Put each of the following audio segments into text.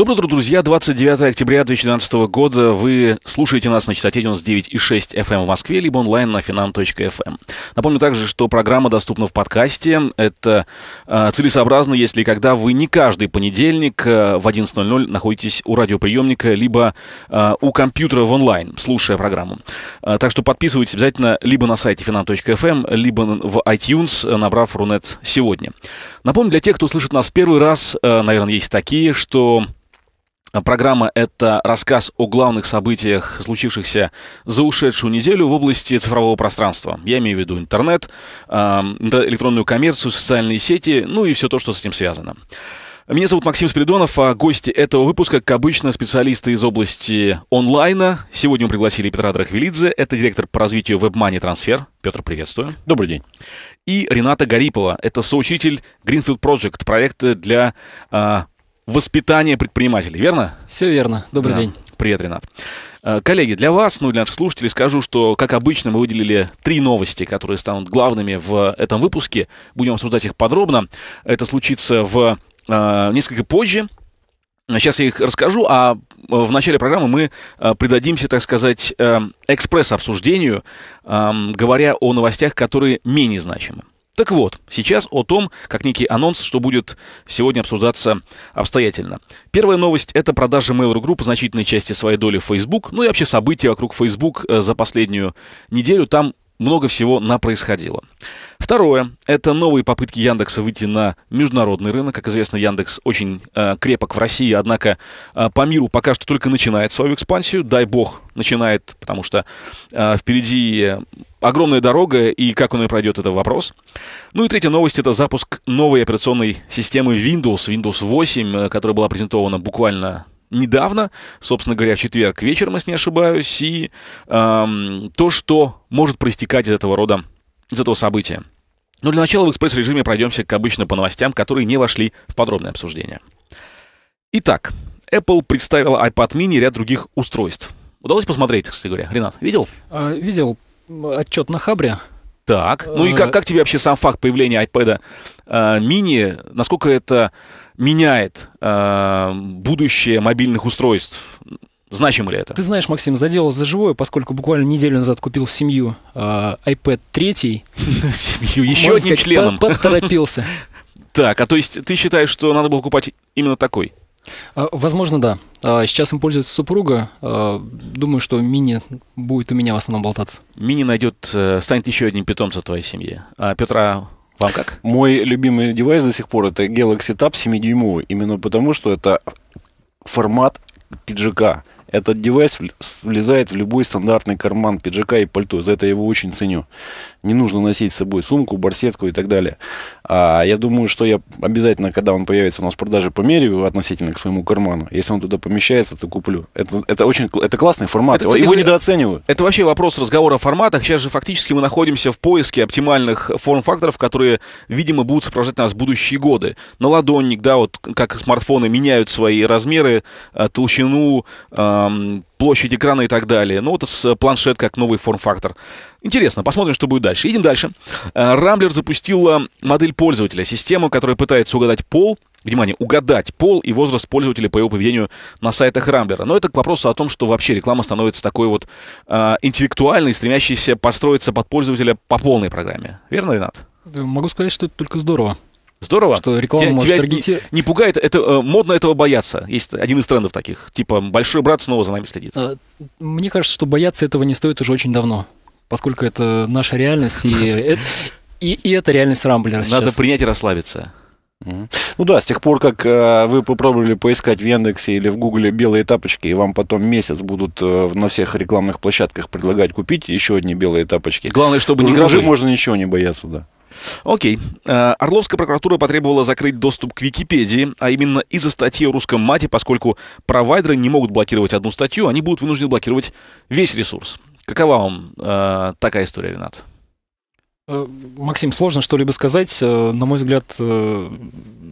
Доброе утро, друзья. 29 октября 2012 года. Вы слушаете нас на частоте 99,6 FM эм в Москве, либо онлайн на finam.fm. Эм. Напомню также, что программа доступна в подкасте. Это э, целесообразно, если когда вы не каждый понедельник э, в 11.00 находитесь у радиоприемника, либо э, у компьютера в онлайн, слушая программу. Э, так что подписывайтесь обязательно либо на сайте finam.fm, эм, либо в iTunes, набрав Рунет сегодня. Напомню, для тех, кто слышит нас первый раз, э, наверное, есть такие, что а программа — это рассказ о главных событиях, случившихся за ушедшую неделю в области цифрового пространства. Я имею в виду интернет, а, электронную коммерцию, социальные сети, ну и все то, что с этим связано. Меня зовут Максим Спиридонов, а гости этого выпуска, как обычно, специалисты из области онлайна. Сегодня мы пригласили Петра Драхвилидзе, это директор по развитию WebMoney Transfer. Петр, приветствую. Добрый день. И Рената Гарипова, это соучитель Greenfield Project, проекта для а, воспитание предпринимателей, верно? Все верно. Добрый да. день. Привет, Ренат. Э, коллеги, для вас, ну и для наших слушателей скажу, что, как обычно, мы выделили три новости, которые станут главными в этом выпуске. Будем обсуждать их подробно. Это случится в э, несколько позже, Сейчас я их расскажу, а э, в начале программы мы э, придадимся, так сказать, экспресс-обсуждению, говоря о новостях, которые менее значимы. Так вот, сейчас о том, как некий анонс, что будет сегодня обсуждаться обстоятельно. Первая новость — это продажа Mail.ru Group значительной части своей доли в Facebook, ну и вообще события вокруг Facebook э, за последнюю неделю. Там много всего напроисходило. происходило. Второе — это новые попытки Яндекса выйти на международный рынок. Как известно, Яндекс очень э, крепок в России, однако э, по миру пока что только начинает свою экспансию. Дай бог, начинает, потому что э, впереди огромная дорога, и как он ее пройдет, это вопрос. Ну и третья новость — это запуск новой операционной системы Windows, Windows 8, э, которая была презентована буквально недавно, собственно говоря, в четверг вечером, если не ошибаюсь, и эм, то, что может проистекать из этого рода, из этого события. Но ну, для начала в экспресс-режиме пройдемся, как обычно, по новостям, которые не вошли в подробное обсуждение. Итак, Apple представила iPad mini и ряд других устройств. Удалось посмотреть, кстати говоря. Ренат, видел? А, видел отчет на Хабре. Так, ну и а, как, как тебе вообще сам факт появления iPad а, mini, насколько это меняет э, будущее мобильных устройств. Значимо ли это? Ты знаешь, Максим, заделал за живое, поскольку буквально неделю назад купил в семью э, iPad 3. Семью, еще одним членом. Поторопился. Так, а то есть ты считаешь, что надо было покупать именно такой? А, возможно, да. А, сейчас им пользуется супруга. Думаю, что мини будет у меня в основном болтаться. Мини найдет, э, станет еще одним питомцем твоей семьи. А Петра вам как? Мой любимый девайс до сих пор это Galaxy Tab 7-дюймовый. Именно потому, что это формат пиджака. Этот девайс влезает в любой стандартный карман пиджака и пальто. За это я его очень ценю. Не нужно носить с собой сумку, барсетку и так далее. А я думаю, что я обязательно, когда он появится у нас в продаже, померяю его относительно к своему карману. Если он туда помещается, то куплю. Это, это очень это классный формат. Это, его это, недооценивают. Это вообще вопрос разговора о форматах. Сейчас же фактически мы находимся в поиске оптимальных форм-факторов, которые, видимо, будут сопровождать нас в будущие годы. На ладонник, да, вот как смартфоны меняют свои размеры, а, толщину, а, площадь экрана и так далее. Ну вот с планшет как новый форм-фактор. Интересно, посмотрим, что будет дальше. Идем дальше. Э, Рамблер запустила э, модель пользователя, систему, которая пытается угадать пол, внимание, угадать пол и возраст пользователя по его поведению на сайтах Рамблера. Но это к вопросу о том, что вообще реклама становится такой вот э, интеллектуальной, стремящейся построиться под пользователя по полной программе. Верно, Ренат? Могу сказать, что это только здорово. Здорово. Что реклама тебя, может тебя таргетировать. Не, пугает, это э, модно этого бояться. Есть один из трендов таких. Типа, большой брат снова за нами следит. Э, мне кажется, что бояться этого не стоит уже очень давно, поскольку это наша реальность, и, э, и, и это реальность Рамблера Надо принять и расслабиться. Ну да, с тех пор, как вы попробовали поискать в Яндексе или в Гугле белые тапочки, и вам потом месяц будут на всех рекламных площадках предлагать купить еще одни белые тапочки. Главное, чтобы не гробы. Уже можно ничего не бояться, да. Окей. Э, Орловская прокуратура потребовала закрыть доступ к Википедии, а именно из-за статьи о русском мате, поскольку провайдеры не могут блокировать одну статью, они будут вынуждены блокировать весь ресурс. Какова вам э, такая история, Ренат? Э, Максим, сложно что-либо сказать. Э, на мой взгляд,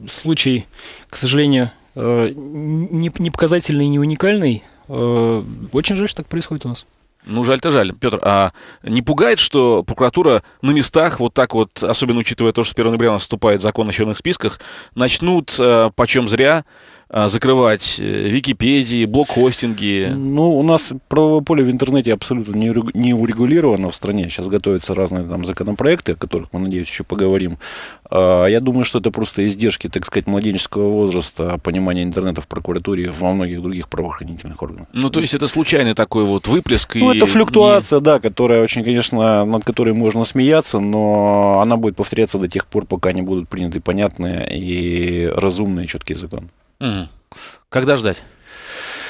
случай, к сожалению, не показательный и не уникальный. Очень жаль, что так происходит у нас. Ну, жаль-то жаль. Петр, а не пугает, что прокуратура на местах, вот так вот, особенно учитывая то, что с 1 ноября наступает закон о черных списках, начнут э, почем зря а, закрывать э, Википедии, блок-хостинги? Ну, у нас правовое поле в интернете абсолютно не урегулировано в стране. Сейчас готовятся разные там законопроекты, о которых мы, надеюсь, еще поговорим. А, я думаю, что это просто издержки, так сказать, младенческого возраста, понимания интернета в прокуратуре и во многих других правоохранительных органах. Ну, то есть это случайный такой вот выплеск? Ну, и... это флюктуация, и... да, которая очень, конечно, над которой можно смеяться, но она будет повторяться до тех пор, пока не будут приняты понятные и разумные четкие законы. Угу. Когда ждать?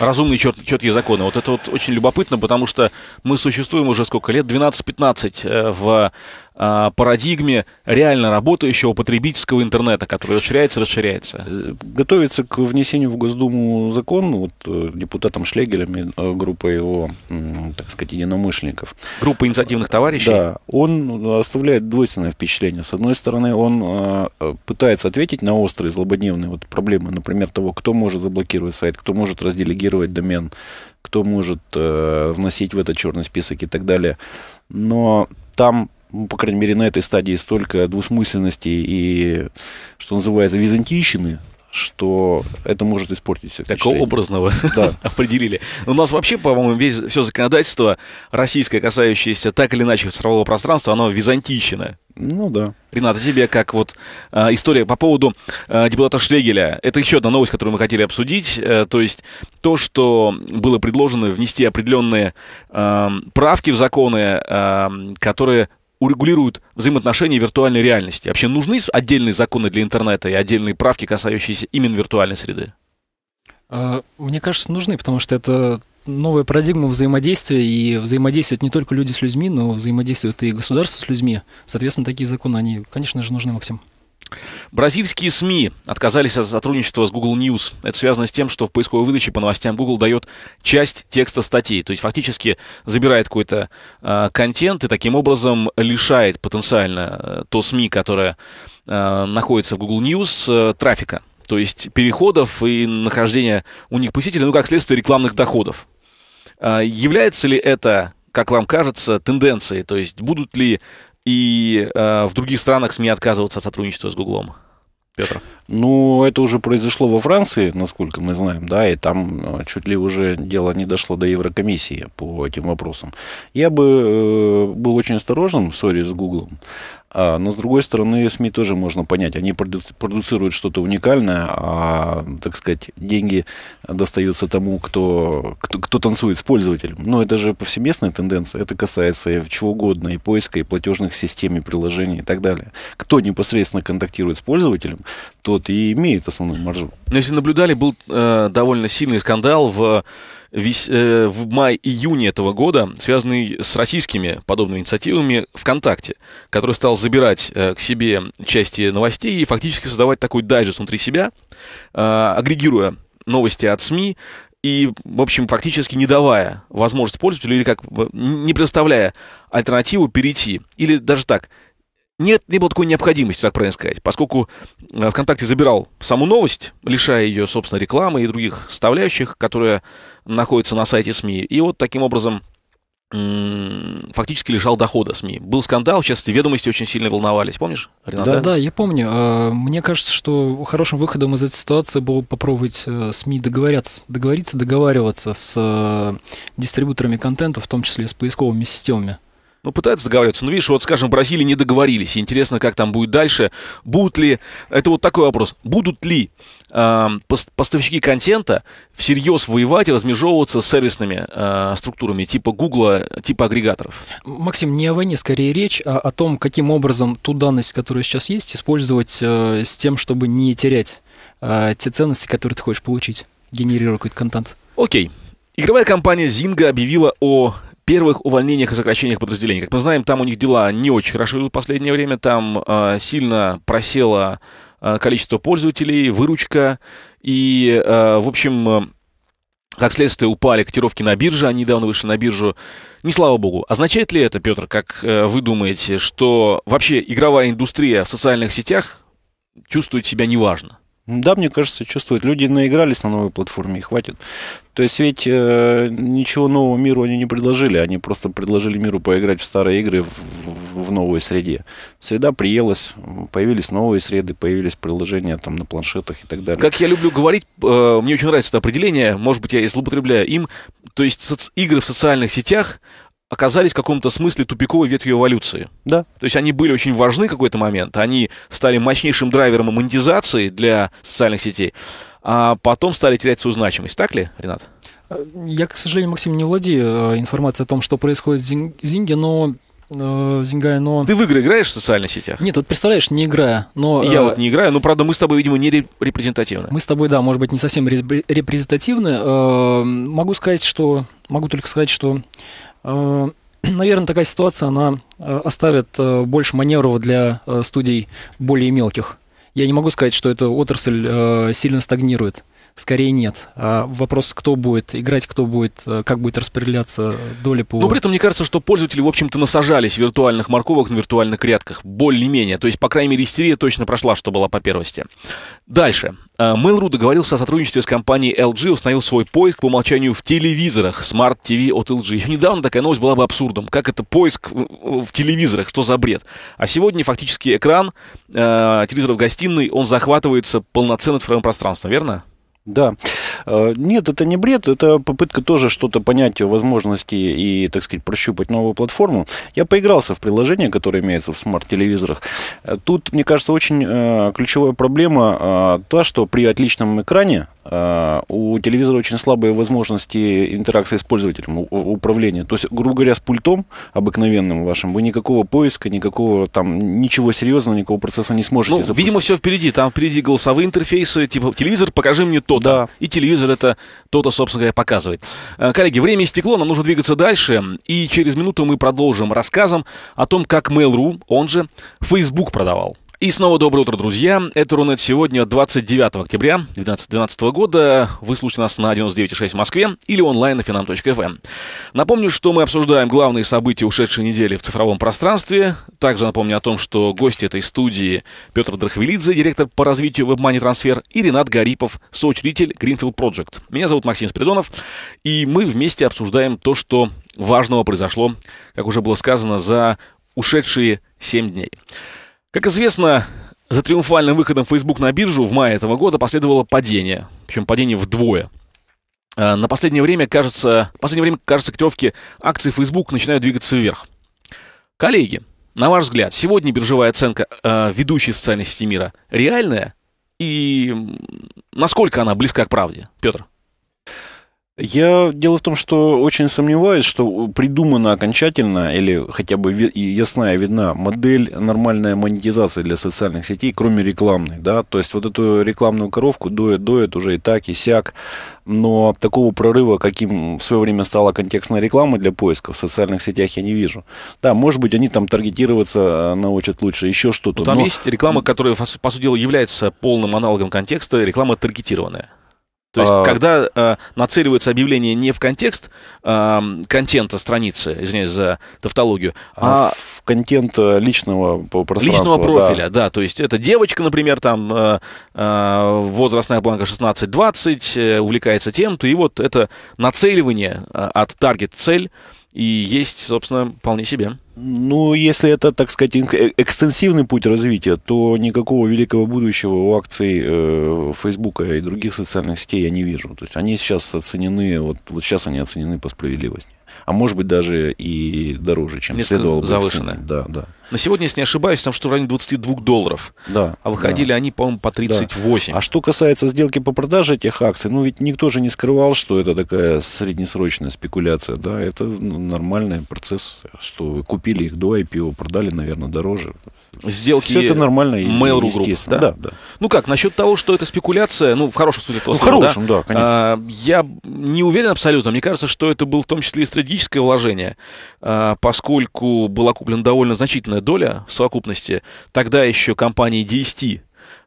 разумные чет, четкие законы. Вот это вот очень любопытно, потому что мы существуем уже сколько лет, 12-15 э, в Э, парадигме реально работающего потребительского интернета, который расширяется, расширяется? Э, готовится к внесению в Госдуму закон вот, э, депутатом Шлегелем и группа его, так сказать, единомышленников. Группа инициативных товарищей? Да. Он оставляет двойственное впечатление. С одной стороны, он пытается ответить на острые злободневные вот проблемы, например, того, кто может заблокировать сайт, кто может разделегировать домен, кто может э, вносить в этот черный список и так далее. Но там ну, по крайней мере, на этой стадии столько двусмысленности и, что называется, византийщины, что это может испортить все. Такого образного да. определили. У нас вообще, по-моему, весь все законодательство российское, касающееся так или иначе цифрового пространства, оно византийщина. Ну да. Рената, тебе как вот э, история по поводу э, а, депутата Шлегеля. Это еще одна новость, которую мы хотели обсудить. Э, то есть то, что было предложено внести определенные э, правки в законы, э, которые урегулируют взаимоотношения виртуальной реальности. Вообще нужны отдельные законы для интернета и отдельные правки, касающиеся именно виртуальной среды? А, мне кажется, нужны, потому что это новая парадигма взаимодействия, и взаимодействуют не только люди с людьми, но взаимодействуют и государства с людьми. Соответственно, такие законы, они, конечно же, нужны, Максим. Бразильские СМИ отказались от сотрудничества с Google News. Это связано с тем, что в поисковой выдаче по новостям Google дает часть текста статей. То есть фактически забирает какой-то э, контент и таким образом лишает потенциально э, то СМИ, которое э, находится в Google News, э, трафика. То есть переходов и нахождения у них посетителей, ну как следствие рекламных доходов. Э, является ли это как вам кажется, тенденцией? То есть будут ли и э, в других странах СМИ отказываются от сотрудничества с Гуглом? Петр? Ну, это уже произошло во Франции, насколько мы знаем, да, и там э, чуть ли уже дело не дошло до Еврокомиссии по этим вопросам. Я бы э, был очень осторожен в ссоре с Гуглом, а, но, с другой стороны, СМИ тоже можно понять. Они продуцируют что-то уникальное, а, так сказать, деньги достаются тому, кто, кто, кто танцует с пользователем. Но это же повсеместная тенденция. Это касается и чего угодно, и поиска, и платежных систем, и приложений, и так далее. Кто непосредственно контактирует с пользователем, тот и имеет основную маржу. Но ну, если наблюдали, был э, довольно сильный скандал в Э, в мае-июне этого года, связанный с российскими подобными инициативами ВКонтакте, который стал забирать э, к себе части новостей и фактически создавать такой дайджест внутри себя, э, агрегируя новости от СМИ, и, в общем, фактически не давая возможность пользователю или как не предоставляя альтернативу перейти. Или даже так, нет, не было такой необходимости, так правильно сказать, поскольку э, ВКонтакте забирал саму новость, лишая ее, собственно, рекламы и других составляющих, которые находятся на сайте СМИ. И вот таким образом фактически лишал дохода СМИ. Был скандал, сейчас ведомости очень сильно волновались, помнишь, Ренат? Да, да, да, я помню. Э, мне кажется, что хорошим выходом из этой ситуации было попробовать э, СМИ договоряться, договориться, договариваться с дистрибьюторами контента, в том числе с поисковыми системами. Ну, пытаются договариваться. Ну, видишь, вот, скажем, в Бразилии не договорились. Интересно, как там будет дальше. Будут ли... Это вот такой вопрос. Будут ли э, поставщики контента всерьез воевать и размежевываться с сервисными э, структурами типа Гугла, типа агрегаторов? Максим, не о войне скорее речь, а о том, каким образом ту данность, которая сейчас есть, использовать э, с тем, чтобы не терять э, те ценности, которые ты хочешь получить, генерируя какой-то контент. Окей. Игровая компания Zynga объявила о первых увольнениях и сокращениях подразделений. Как мы знаем, там у них дела не очень хорошо идут в последнее время, там э, сильно просело э, количество пользователей, выручка, и, э, в общем, как следствие, упали котировки на бирже, они недавно вышли на биржу. Не слава богу. Означает ли это, Петр, как э, вы думаете, что вообще игровая индустрия в социальных сетях чувствует себя неважно? Да, мне кажется, чувствуют. Люди наигрались на новой платформе и хватит. То есть ведь э, ничего нового миру они не предложили. Они просто предложили миру поиграть в старые игры в, в, в новой среде. Среда приелась, появились новые среды, появились приложения там на планшетах и так далее. Как я люблю говорить, э, мне очень нравится это определение, может быть, я и злоупотребляю им. То есть соц- игры в социальных сетях оказались в каком-то смысле тупиковой ветвью эволюции. Да. То есть они были очень важны в какой-то момент, они стали мощнейшим драйвером монетизации для социальных сетей, а потом стали терять свою значимость. Так ли, Ренат? Я, к сожалению, Максим, не владею э, информацией о том, что происходит в Зинге, но э, Зингай, но... Ты в игры играешь в социальных сетях? Нет, вот представляешь, не играя, но... Я э, вот не играю, но, правда, мы с тобой, видимо, не репрезентативны. Мы с тобой, да, может быть, не совсем репрезентативны. Могу сказать, что... Могу только сказать, что Э, наверное, такая ситуация, она э, оставит э, больше маневров для студий более мелких. Я не могу сказать, что эта отрасль сильно стагнирует. Скорее нет. А вопрос, кто будет играть, кто будет, э, как будет распределяться доли по... Но при этом мне кажется, что пользователи, в общем-то, насажались виртуальных морковок на виртуальных грядках. Более-менее. То есть, по крайней мере, истерия точно прошла, что была по первости. Дальше. А, Mail.ru договорился о сотрудничестве с компанией LG, установил свой поиск по умолчанию в телевизорах Smart TV от LG. Еще недавно такая новость была бы абсурдом. Как это поиск в телевизорах? Что за бред? А сегодня фактически экран э, телевизора в гостиной, он захватывается полноценно цифровым пространством, верно? Да. Э, нет, это не бред, это попытка тоже что-то понять возможности и, так сказать, прощупать новую платформу. Я поигрался в приложение, которое имеется в смарт-телевизорах. Э, тут, мне кажется, очень э, ключевая проблема та, что при отличном экране у телевизора очень слабые возможности интеракции с пользователем, управления. То есть, грубо говоря, с пультом обыкновенным вашим вы никакого поиска, никакого там, ничего серьезного, никакого процесса не сможете ну, запустить. видимо, все впереди. Там впереди голосовые интерфейсы, типа телевизор, покажи мне то-то. Да. И телевизор телевизор это то-то, собственно говоря, показывает. Э, коллеги, время стекло. нам нужно двигаться дальше, и через минуту мы продолжим рассказом о том, как Mail.ru, он же Facebook продавал. И снова доброе утро, друзья. Это Рунет сегодня, 29 октября 2012 года. Вы слушаете нас на 99.6 в Москве или онлайн на finam.fm. Эм. Напомню, что мы обсуждаем главные события ушедшей недели в цифровом пространстве. Также напомню о том, что гости этой студии Петр Драхвелидзе, директор по развитию WebMoney Transfer, и Ренат Гарипов, соучредитель Greenfield Project. Меня зовут Максим Спиридонов, и мы вместе обсуждаем то, что важного произошло, как уже было сказано, за ушедшие 7 дней. Как известно, за триумфальным выходом Facebook на биржу в мае этого года последовало падение, причем падение вдвое. А, на последнее время, кажется, последнее время, кажется, котировки акций Facebook начинают двигаться вверх. Коллеги, на ваш взгляд, сегодня биржевая оценка э, ведущей социальной сети мира реальная? И насколько она близка к правде, Петр? Я дело в том, что очень сомневаюсь, что придумана окончательно или хотя бы ясная видна модель нормальная монетизации для социальных сетей, кроме рекламной, да, то есть вот эту рекламную коровку дует, дует уже и так, и сяк, но такого прорыва, каким в свое время стала контекстная реклама для поиска в социальных сетях, я не вижу. Да, может быть, они там таргетироваться э, научат лучше, еще что-то. Но ну, там но... есть реклама, которая, по сути дела, является полным аналогом контекста, реклама таргетированная. То есть, а... когда э, нацеливается объявление не в контекст э, контента страницы, извиняюсь за тавтологию, а, а в контент э, личного пространства. Личного профиля, да. да. То есть, это девочка, например, там э, э, возрастная планка 16-20, э, увлекается тем-то, и вот это нацеливание э, от таргет-цель и есть, собственно, вполне себе. Ну, если это, так сказать, э, экстенсивный путь развития, то никакого великого будущего у акций э, Фейсбука и других социальных сетей я не вижу. То есть они сейчас оценены, вот, вот сейчас они оценены по справедливости. А может быть даже и дороже, чем Несколько следовало бы. Завышенное. Да, да. На сегодня, если не ошибаюсь, там что в районе 22 долларов. Да. А выходили да. они, по-моему, по 38. Да. А что касается сделки по продаже этих акций, ну ведь никто же не скрывал, что это такая среднесрочная спекуляция. Да, это ну, нормальный процесс, что купили их до IPO, продали, наверное, дороже сделки Все это нормально и Mail.ru Group. Да? Да, да. Ну как, насчет того, что это спекуляция, ну, в хорошем смысле этого ну, слова, в хорошем, да, да конечно. А, я не уверен абсолютно. Мне кажется, что это было в том числе и стратегическое вложение, а, поскольку была куплена довольно значительная доля в совокупности тогда еще компании DST,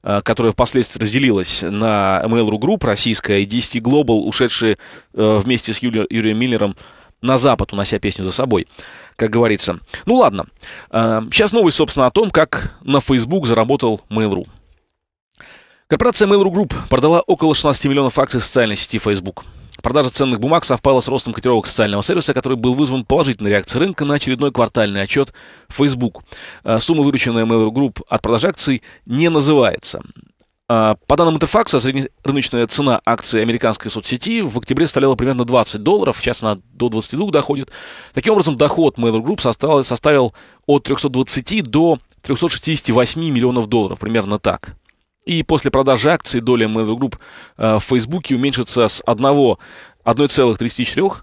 а, которая впоследствии разделилась на Mail.ru Group российская и DST Global, ушедшие э, вместе с Юли, Юрием Миллером на Запад, унося песню за собой как говорится. Ну ладно. Сейчас э, новость, собственно, о том, как на Facebook заработал Mail.ru. Корпорация Mail.ru Group продала около 16 миллионов акций социальной сети Facebook. Продажа ценных бумаг совпала с ростом котировок социального сервиса, который был вызван положительной реакцией рынка на очередной квартальный отчет Facebook. Э, сумма, вырученная Mail.ru Group от продаж акций, не называется. А, по данным Интерфакса, среднерыночная цена акции американской соцсети в октябре составляла примерно 20 долларов, сейчас она до 22 доходит. Таким образом, доход Mailer Group составил, составил от 320 до 368 миллионов долларов, примерно так. И после продажи акций доля Mailer Group а, в Facebook уменьшится с 1, 1,34%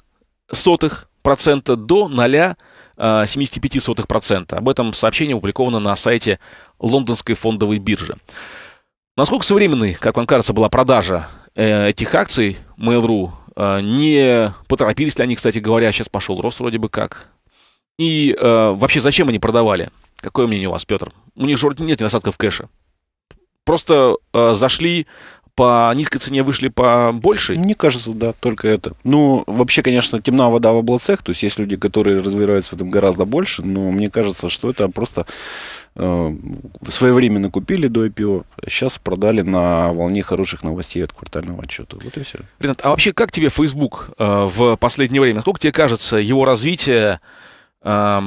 до 0,75%. А, Об этом сообщение опубликовано на сайте лондонской фондовой биржи. Насколько современной, как вам кажется, была продажа э, этих акций Mail.ru? Э, не поторопились ли они, кстати говоря, сейчас пошел рост вроде бы как? И э, вообще зачем они продавали? Какое мнение у вас, Петр? У них же нет недостатков кэша. Просто э, зашли по низкой цене вышли по большей? Мне кажется, да, только это. Ну, вообще, конечно, темна вода в облацах, то есть есть люди, которые разбираются в этом гораздо больше, но мне кажется, что это просто э, своевременно купили до IPO, сейчас а продали на волне хороших новостей от квартального отчета. Вот и все. Ренат, а вообще как тебе Facebook э, в последнее время? как тебе кажется, его развитие э,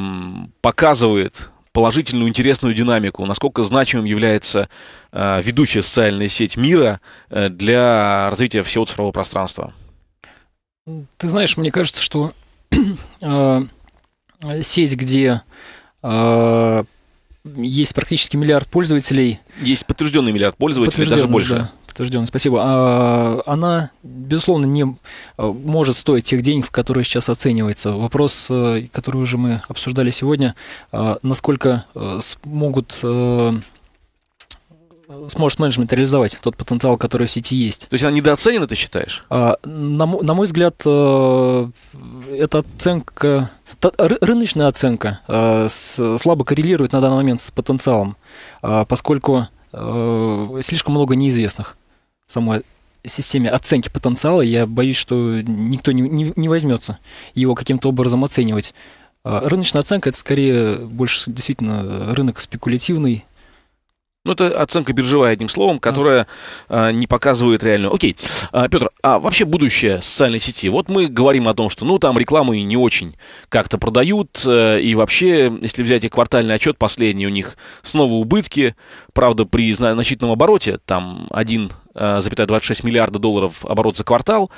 показывает положительную, интересную динамику, насколько значимым является э, ведущая социальная сеть мира э, для развития всего цифрового пространства? Ты знаешь, мне кажется, что э, сеть, где э, есть практически миллиард пользователей. Есть подтвержденный миллиард пользователей, даже больше. Да. Подтвержденно, спасибо. А, она, безусловно, не а, может стоить тех денег, которые сейчас оцениваются. Вопрос, э, который уже мы обсуждали сегодня, а, насколько э, смогут э, сможет менеджмент реализовать тот потенциал, который в сети есть. То есть она недооценена, ты считаешь? А, на, на мой взгляд, э, эта оценка, та, рыночная оценка э, с, слабо коррелирует на данный момент с потенциалом, э, поскольку э, слишком много неизвестных самой системе оценки потенциала, я боюсь, что никто не, не, не возьмется его каким-то образом оценивать. А, рыночная оценка это скорее больше действительно рынок спекулятивный, ну, это оценка биржевая, одним словом, которая а. не показывает реальную. Окей, а, Петр, а вообще будущее социальной сети? Вот мы говорим о том, что, ну, там рекламу и не очень как-то продают, э, и вообще, если взять их квартальный отчет последний, у них снова убытки, правда, при значительном обороте, там 1,26 а, миллиарда долларов оборот за квартал,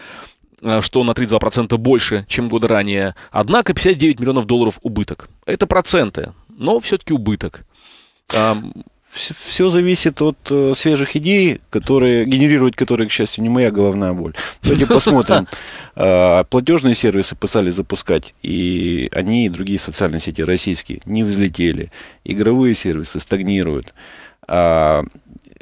э, что на 32% больше, чем года ранее. Однако 59 миллионов долларов убыток. Это проценты, но все-таки убыток все, все зависит от э, свежих идей, которые генерировать которые, к счастью, не моя головная боль. Давайте посмотрим. А, платежные сервисы пытались запускать, и они и другие социальные сети российские не взлетели. Игровые сервисы стагнируют. А,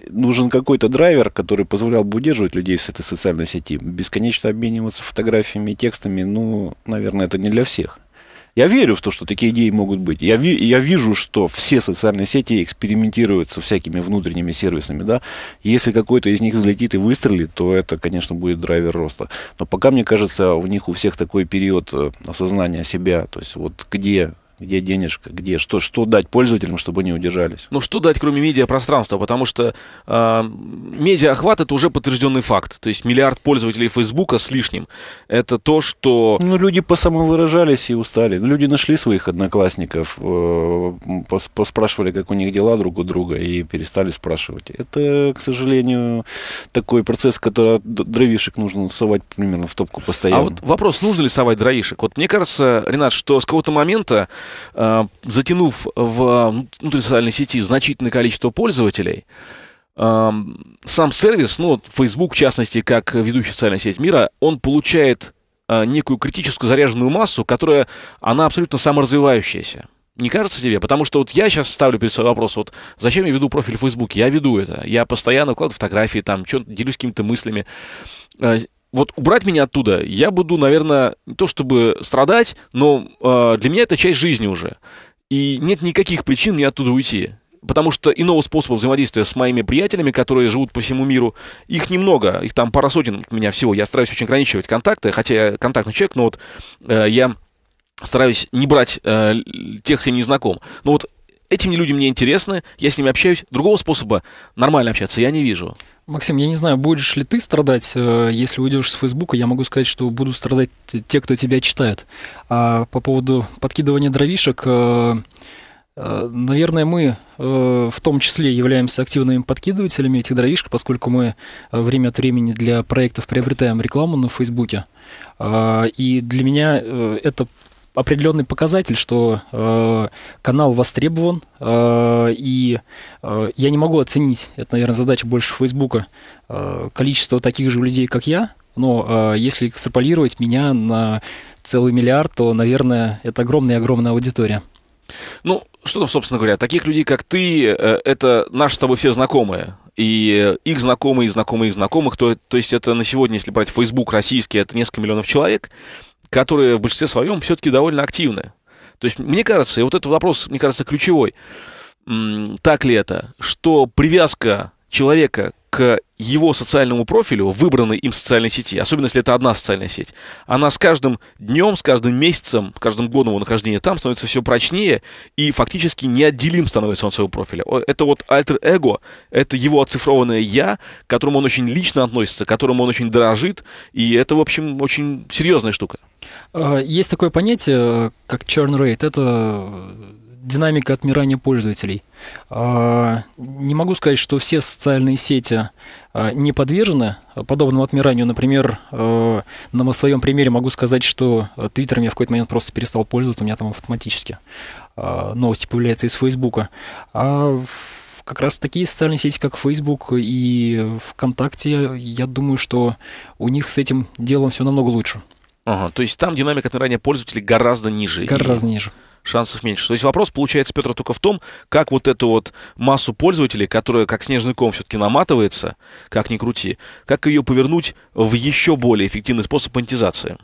нужен какой-то драйвер, который позволял бы удерживать людей в этой социальной сети. Бесконечно обмениваться фотографиями и текстами, ну, наверное, это не для всех. Я верю в то, что такие идеи могут быть. Я, ви, я вижу, что все социальные сети экспериментируют со всякими внутренними сервисами. Да? Если какой-то из них взлетит и выстрелит, то это, конечно, будет драйвер роста. Но пока, мне кажется, у них у всех такой период э, осознания себя. То есть вот где где денежка, где что, что дать пользователям, чтобы они удержались. Ну что дать, кроме медиапространства, потому что э, а, охват это уже подтвержденный факт, то есть миллиард пользователей Фейсбука с лишним, это то, что... Ну люди посамовыражались и устали, люди нашли своих одноклассников, э, поспрашивали, как у них дела друг у друга и перестали спрашивать. Это, к сожалению, такой процесс, который дровишек нужно совать примерно в топку а постоянно. А вот вопрос, нужно ли совать дровишек? Вот мне кажется, Ренат, что с какого-то момента Э, затянув в ну, внутри социальной сети значительное количество пользователей, э, сам сервис, ну, Facebook, в частности, как ведущая социальная сеть мира, он получает э, некую критическую заряженную массу, которая, она абсолютно саморазвивающаяся. Не кажется тебе? Потому что вот я сейчас ставлю перед собой вопрос, вот зачем я веду профиль в Фейсбуке? Я веду это. Я постоянно вкладываю фотографии, там, что делюсь какими-то мыслями вот убрать меня оттуда, я буду, наверное, не то чтобы страдать, но э, для меня это часть жизни уже. И нет никаких причин мне оттуда уйти. Потому что иного способа взаимодействия с моими приятелями, которые живут по всему миру, их немного, их там пара сотен у меня всего. Я стараюсь очень ограничивать контакты, хотя я контактный человек, но вот э, я стараюсь не брать э, тех, с кем не знаком. Но вот этим людям мне интересны, я с ними общаюсь. Другого способа нормально общаться я не вижу. Максим, я не знаю, будешь ли ты страдать, э, если уйдешь с Фейсбука, я могу сказать, что будут страдать те, кто тебя читает. А по поводу подкидывания дровишек, э, э, наверное, мы в том числе являемся активными подкидывателями этих дровишек, поскольку мы время от времени для проектов приобретаем рекламу на Фейсбуке. А, и для меня это определенный показатель, что э, канал востребован, э, и э, я не могу оценить, это, наверное, задача больше Фейсбука, э, количество таких же людей, как я, но э, если экстраполировать меня на целый миллиард, то, наверное, это огромная-огромная аудитория. Ну, что там, собственно говоря, таких людей, как ты, э, это наши с тобой все знакомые. И э, их знакомые, и знакомые их знакомых. То, то есть это на сегодня, если брать Facebook российский, это несколько миллионов человек которые в большинстве своем все-таки довольно активны. То есть, мне кажется, и вот этот вопрос, мне кажется, ключевой. Так ли это, что привязка человека к его социальному профилю, выбранной им социальной сети, особенно если это одна социальная сеть, она с каждым днем, с каждым месяцем, с каждым годом его нахождения там становится все прочнее, и фактически неотделим становится он своего профиля. Это вот альтер-эго, это его оцифрованное «я», к которому он очень лично относится, к которому он очень дорожит, и это, в общем, очень серьезная штука. А, есть такое понятие, э, как churn rate. Это динамика отмирания пользователей. А, не могу сказать, что все социальные сети а, не подвержены подобному отмиранию. Например, а, на своем примере могу сказать, что Твиттером меня в какой-то момент просто перестал пользоваться, у меня там автоматически новости появляются из Фейсбука. А как раз такие социальные сети, как Facebook и ВКонтакте, я думаю, что у них с этим делом все намного лучше. Ага, то есть там динамика отмирания пользователей гораздо ниже. Гораздо и... ниже шансов меньше. То есть вопрос получается, Петр, только в том, как вот эту вот массу пользователей, которая как снежный ком все-таки наматывается, как ни крути, как ее повернуть в еще более эффективный способ монетизации.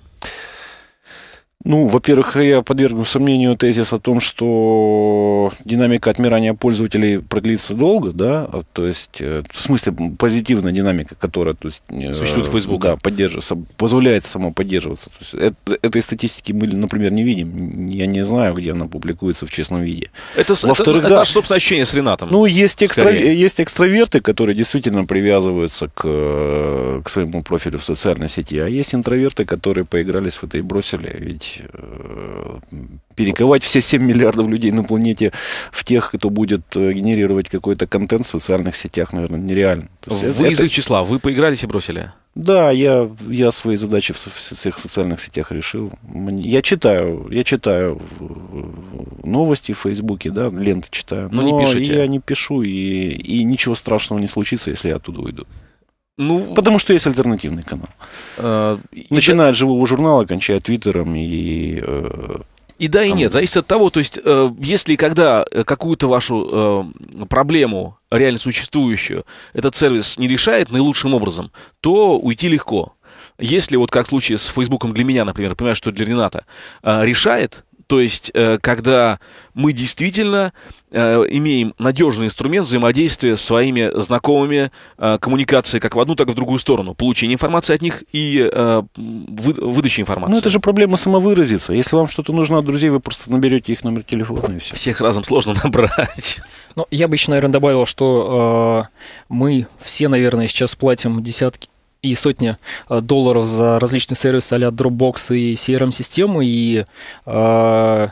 Ну, во-первых, я подвергну сомнению тезис о том, что динамика отмирания пользователей продлится долго, да, а, то есть, э, в смысле, позитивная динамика, которая то есть, э, существует в Facebook, да, поддерживается, позволяет самоподдерживаться. То есть, это, этой статистики мы, например, не видим. Я не знаю, где она публикуется в честном виде. Это, Во-вторых, это, да, это наше собственное ощущение с Ренатом. Ну, есть, экстра, есть экстраверты, которые действительно привязываются к, э, к своему профилю в социальной сети, а есть интроверты, которые поигрались в это и бросили. Ведь перековать, э, перековать все 7 миллиардов людей на планете в тех, кто будет э, генерировать какой-то контент в социальных сетях, наверное, нереально. Вы это, из их числа, вы поигрались и бросили? Да, я, я свои задачи в всех социальных сетях решил. Я читаю, я читаю э, новости в Фейсбуке, да, ленты читаю. Ну, но, но не пишите. я не пишу, и, и ничего страшного не случится, если я оттуда уйду. Ну, Потому что есть альтернативный канал. Э, Начиная да... от живого журнала, кончая твиттером и... Э, и да, и там... нет. Зависит от того, то есть, э, если когда э, какую-то вашу э, проблему, реально существующую, этот сервис не решает наилучшим образом, то уйти легко. Если вот как в случае с Фейсбуком для меня, например, понимаешь, что для Рената, э, решает, то есть, э, когда мы действительно э, имеем надежный инструмент взаимодействия с своими знакомыми, э, коммуникации как в одну, так и в другую сторону, получение информации от них и выдача информации. Ну, это же проблема самовыразиться. Если вам что-то нужно от друзей, вы просто наберете их номер телефона и все. Всех разом сложно набрать. Ну, я бы еще, наверное, добавил, что э, мы все, наверное, сейчас платим десятки и сотни э, долларов за различные сервисы а-ля Dropbox и CRM-системы, и э,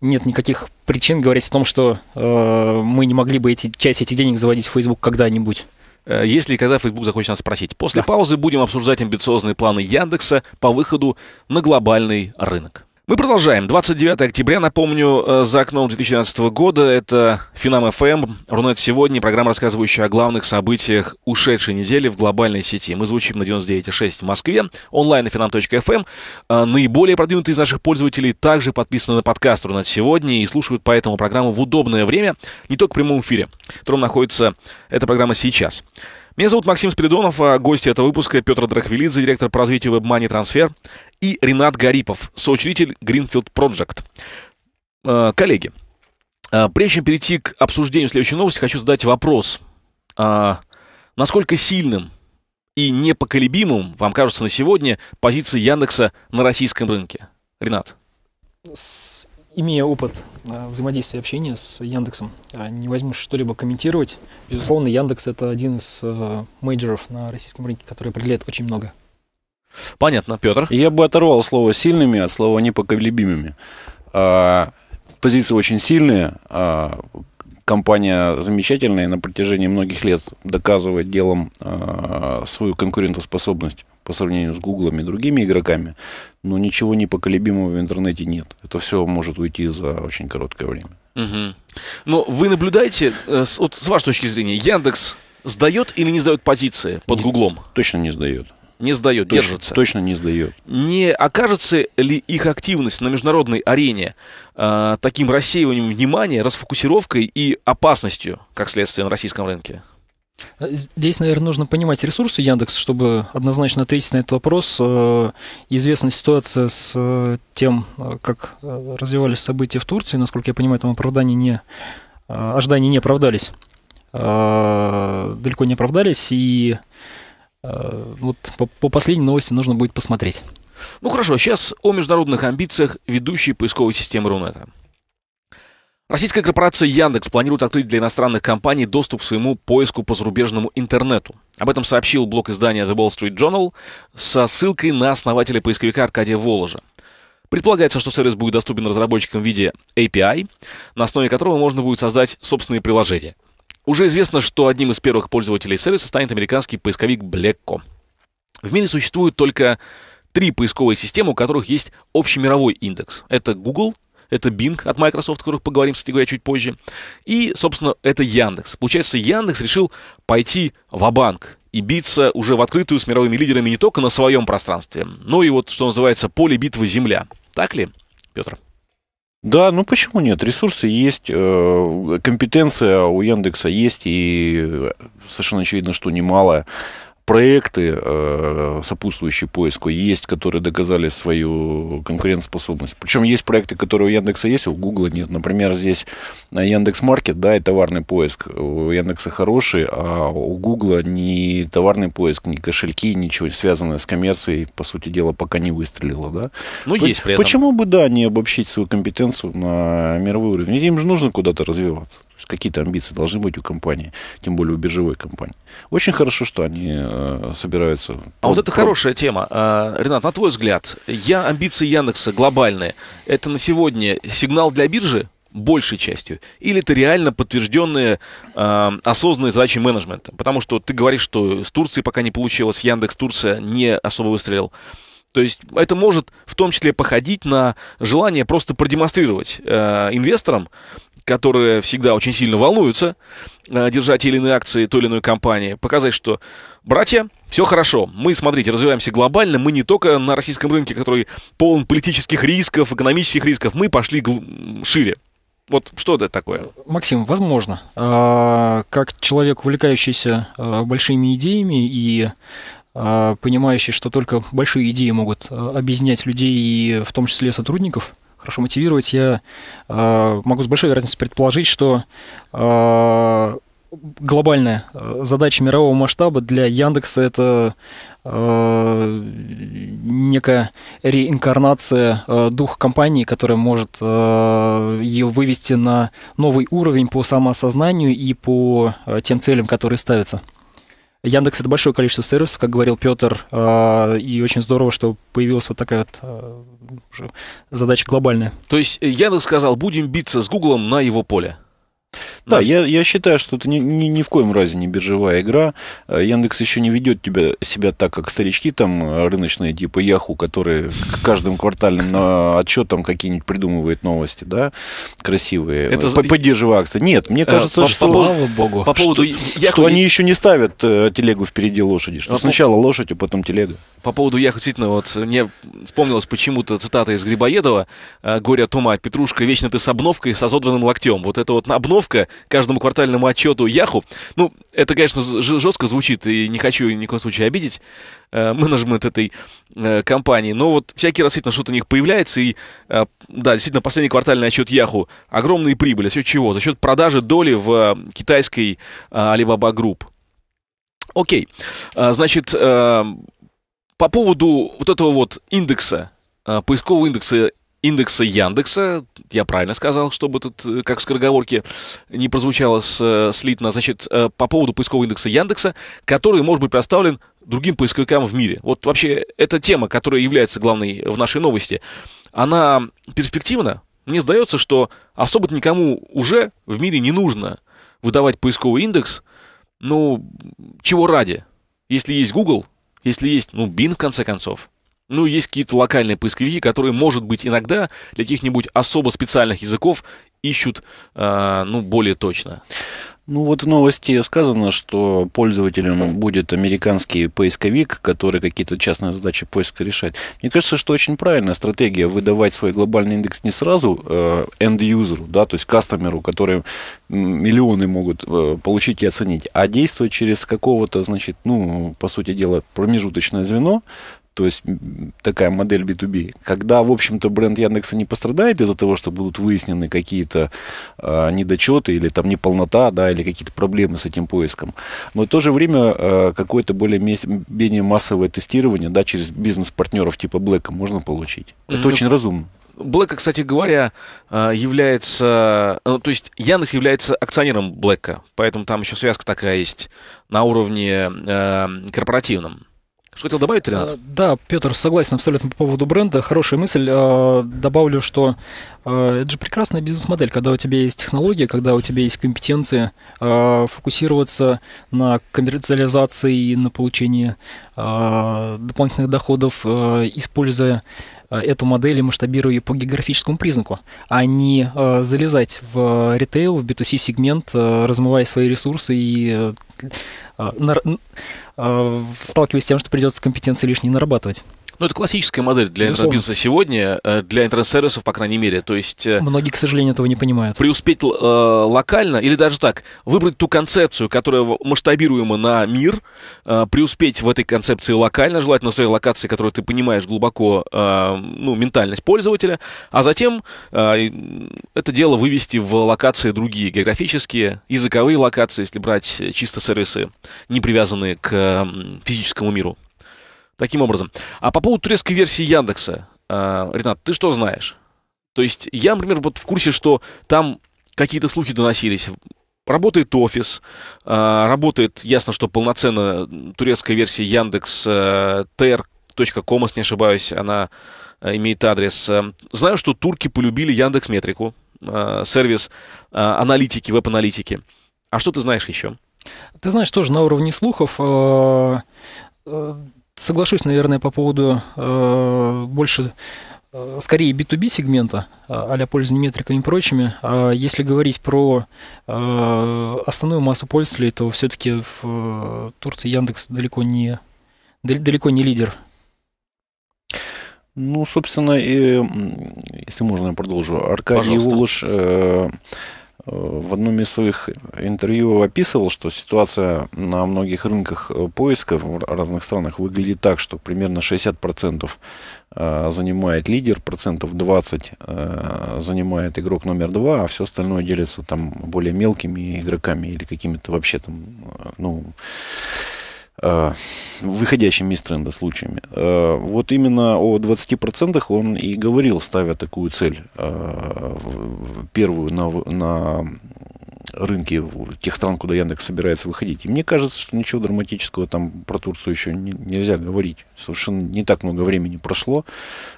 нет никаких причин говорить о том, что э, мы не могли бы эти, часть этих денег заводить в Facebook когда-нибудь. Э, если и когда Facebook захочет нас спросить. После да. паузы будем обсуждать амбициозные планы Яндекса по выходу на глобальный рынок. Мы продолжаем. 29 октября, напомню, э, за окном 2012 года. Это Финам ФМ, эм. Рунет сегодня, программа, рассказывающая о главных событиях ушедшей недели в глобальной сети. Мы звучим на 99.6 в Москве, онлайн на финам.фм. Эм. Э, наиболее продвинутые из наших пользователей также подписаны на подкаст Рунет сегодня и слушают поэтому программу в удобное время, не только в прямом эфире, в котором находится эта программа сейчас. Меня зовут Максим Спиридонов, а гость этого выпуска Петр Драхвилидзе, директор по развитию WebMoney Трансфер и Ренат Гарипов, соучредитель Greenfield Project. Э, коллеги, э, прежде чем перейти к обсуждению следующей новости, хочу задать вопрос. Э, насколько сильным и непоколебимым вам кажется на сегодня позиция Яндекса на российском рынке? Ренат. С, имея опыт взаимодействия и общения с Яндексом, не возьму что-либо комментировать. Безусловно, Яндекс – это один из мейджеров на российском рынке, который определяет очень много – Понятно, Петр. Я бы оторвал слово сильными от слова непоколебимыми. А, позиции очень сильные. А, компания замечательная на протяжении многих лет доказывает делом а, свою конкурентоспособность по сравнению с Гуглом и другими игроками, но ничего непоколебимого в интернете нет. Это все может уйти за очень короткое время. Угу. Но вы наблюдаете, э, вот с вашей точки зрения, Яндекс сдает или не сдает позиции под Гуглом? Точно не сдает не сдает, точно, держится. Точно не сдает. Не окажется ли их активность на международной арене э, таким рассеиванием внимания, расфокусировкой и опасностью, как следствие на российском рынке? Э, здесь, наверное, нужно понимать ресурсы Яндекс, чтобы однозначно ответить на этот вопрос. Э, известна ситуация с э, тем, как развивались события в Турции. Насколько я понимаю, там оправдания не, ожидания не оправдались. Далеко не оправдались, и Э, вот по, по последней новости нужно будет посмотреть. Ну хорошо, сейчас о международных амбициях ведущей поисковой системы Рунета. Российская корпорация Яндекс планирует открыть для иностранных компаний доступ к своему поиску по зарубежному интернету. Об этом сообщил блок издания The Wall Street Journal со ссылкой на основателя поисковика Аркадия Воложа. Предполагается, что сервис будет доступен разработчикам в виде API, на основе которого можно будет создать собственные приложения. Уже известно, что одним из первых пользователей сервиса станет американский поисковик Blacko. В мире существуют только три поисковые системы, у которых есть общий мировой индекс. Это Google, это Bing от Microsoft, о которых поговорим, кстати говоря, чуть позже. И, собственно, это Яндекс. Получается, Яндекс решил пойти в банк и биться уже в открытую с мировыми лидерами не только на своем пространстве, но и вот, что называется, поле битвы Земля. Так ли, Петр? Да, ну почему нет? Ресурсы есть, э, компетенция у Яндекса есть, и э, совершенно очевидно, что немалая проекты, э, сопутствующие поиску, есть, которые доказали свою конкурентоспособность. Причем есть проекты, которые у Яндекса есть, а у Гугла нет. Например, здесь э, Яндекс Маркет, да, и товарный поиск у Яндекса хороший, а у Гугла ни товарный поиск, ни кошельки, ничего связанное с коммерцией, по сути дела, пока не выстрелило, да. Ну, есть при этом. Почему бы, да, не обобщить свою компетенцию на мировой уровень? Им же нужно куда-то развиваться. То есть какие-то амбиции должны быть у компании, тем более у биржевой компании. Очень хорошо, что они э, собираются. А вот это хорошая тема. А, Ренат, на твой взгляд, я, амбиции Яндекса глобальные. Это на сегодня сигнал для биржи большей частью? Или это реально подтвержденные э, осознанные задачи менеджмента? Потому что ты говоришь, что с Турции пока не получилось, Яндекс Турция не особо выстрелил. То есть это может в том числе походить на желание просто продемонстрировать э, инвесторам которые всегда очень сильно волнуются, э, держа те или иные акции той или иной компании, показать, что, братья, все хорошо. Мы, смотрите, развиваемся глобально. Мы не только на российском рынке, который полон политических рисков, экономических рисков. Мы пошли гл- шире. Вот что это такое? Максим, возможно. А, как человек, увлекающийся а, большими идеями и а, понимающий, что только большие идеи могут объединять людей и в том числе сотрудников – хорошо мотивировать, я э, могу с большой вероятностью предположить, что э, глобальная э, задача мирового масштаба для Яндекса это э, некая реинкарнация э, духа компании, которая может э, ее вывести на новый уровень по самоосознанию и по э, тем целям, которые ставятся. Яндекс — это большое количество сервисов, как говорил Петр, а, и очень здорово, что появилась вот такая вот а, задача глобальная. То есть Яндекс сказал, будем биться с Гуглом на его поле. Да, я, я считаю, что это ни, ни, ни в коем разе не биржевая игра. Э, Яндекс еще не ведет тебя, себя так, как старички там э, рыночные, типа Яху, которые каждым квартальным отчетом какие-нибудь придумывают новости, да, красивые. Это... Поддерживая акции. Нет, мне э, кажется, а, что... Слава богу. По поводу что, Яху... что они еще не ставят телегу впереди лошади, что а сначала по... лошадь, а потом телега. По поводу Яху, действительно, вот мне вспомнилось почему-то цитата из Грибоедова «Горе от ума, Петрушка, вечно ты с обновкой, с озодранным локтем». Вот это вот обновка, каждому квартальному отчету Яху. Ну, это, конечно, жестко звучит, и не хочу ни в коем случае обидеть э, менеджмент этой э, компании. Но вот всякий раз действительно что-то у них появляется, и, э, да, действительно, последний квартальный отчет Яху. Огромные прибыли. За счет чего? За счет продажи доли в э, китайской э, Alibaba Group. Окей. Э, значит, э, по поводу вот этого вот индекса, э, поискового индекса индекса Яндекса. Я правильно сказал, чтобы тут, э, как в скороговорке, не прозвучало с, э, слитно. Значит, э, по поводу поискового индекса Яндекса, который может быть представлен другим поисковикам в мире. Вот вообще эта тема, которая является главной в нашей новости, она перспективна. Мне сдается, что особо никому уже в мире не нужно выдавать поисковый индекс. Ну, чего ради? Если есть Google, если есть, ну, Bing, в конце концов – ну, есть какие-то локальные поисковики, которые, может быть, иногда для каких-нибудь особо специальных языков ищут, э, ну, более точно. Ну вот в новости сказано, что пользователям будет американский поисковик, который какие-то частные задачи поиска решает. Мне кажется, что очень правильная стратегия выдавать свой глобальный индекс не сразу э, end-юзеру, да, то есть кастомеру, который миллионы могут э, получить и оценить, а действовать через какого-то, значит, ну, по сути дела, промежуточное звено, то есть такая модель B2B. Когда, в общем-то, бренд Яндекса не пострадает из-за того, что будут выяснены какие-то э, недочеты или там неполнота, да, или какие-то проблемы с этим поиском. Но в то же время э, какое-то более-менее массовое тестирование, да, через бизнес-партнеров типа Блэка можно получить. Это mm-hmm. очень разумно. Блэка, кстати говоря, а, является... Ну, то есть Яндекс является акционером Блэка, поэтому там еще связка такая есть на уровне корпоративном. Что хотел добавить, Ренат? Э, да, Петр, согласен абсолютно по поводу бренда. Хорошая мысль. Э, добавлю, что э, это же прекрасная бизнес-модель, когда у тебя есть технология, когда у тебя есть компетенции, фокусироваться на коммерциализации, и на получении дополнительных доходов, используя эту модель и масштабируя ее по географическому признаку, а не залезать в ритейл, в B2C сегмент, размывая свои ресурсы и Э, сталкиваюсь с тем, что придется компетенции лишние нарабатывать. Ну, это классическая модель для интернет-бизнеса сегодня, э, для интернет-сервисов, по крайней мере. То есть... Э, Многие, к сожалению, этого не понимают. Преуспеть э, локально, или даже так, выбрать ту концепцию, которая масштабируема на мир, э, преуспеть в этой концепции локально, желательно в своей локации, которую ты понимаешь глубоко, э, ну, ментальность пользователя, а затем это дело вывести в локации другие, географические, языковые локации, если брать чисто сервисы, не привязанные к физическому миру таким образом. А по поводу турецкой версии Яндекса, э, Ренат, ты что знаешь? То есть я, например, вот в курсе, что там какие-то слухи доносились. Работает офис, э, работает, ясно, что полноценно турецкая версия Яндекс э, tr.com, если не ошибаюсь, она э, имеет адрес. Э, знаю, что турки полюбили Яндекс Метрику, э, сервис аналитики, веб-аналитики. А что ты знаешь еще? Ты знаешь, тоже на уровне слухов э, соглашусь, наверное, по поводу э, больше э, скорее B2B сегмента, э, а-ля пользование метриками и прочими. А если говорить про э, основную массу пользователей, то все-таки в э, Турции Яндекс далеко не, далеко не лидер. Ну, собственно, и, если можно, я продолжу. Аркадий Пожалуйста. Волош э, в одном из своих интервью описывал, что ситуация на многих рынках э, поиска в разных странах выглядит так, что примерно 60% э, занимает лидер, процентов 20 э, занимает игрок номер 2, а все остальное делится там более мелкими игроками или какими-то вообще там, ну, Э, выходящими из тренда случаями. Э, вот именно о 20% он и говорил, ставя такую цель э, первую на, на рынки тех стран, куда Яндекс собирается выходить. И мне кажется, что ничего драматического там про Турцию еще не, нельзя говорить. Совершенно не так много времени прошло,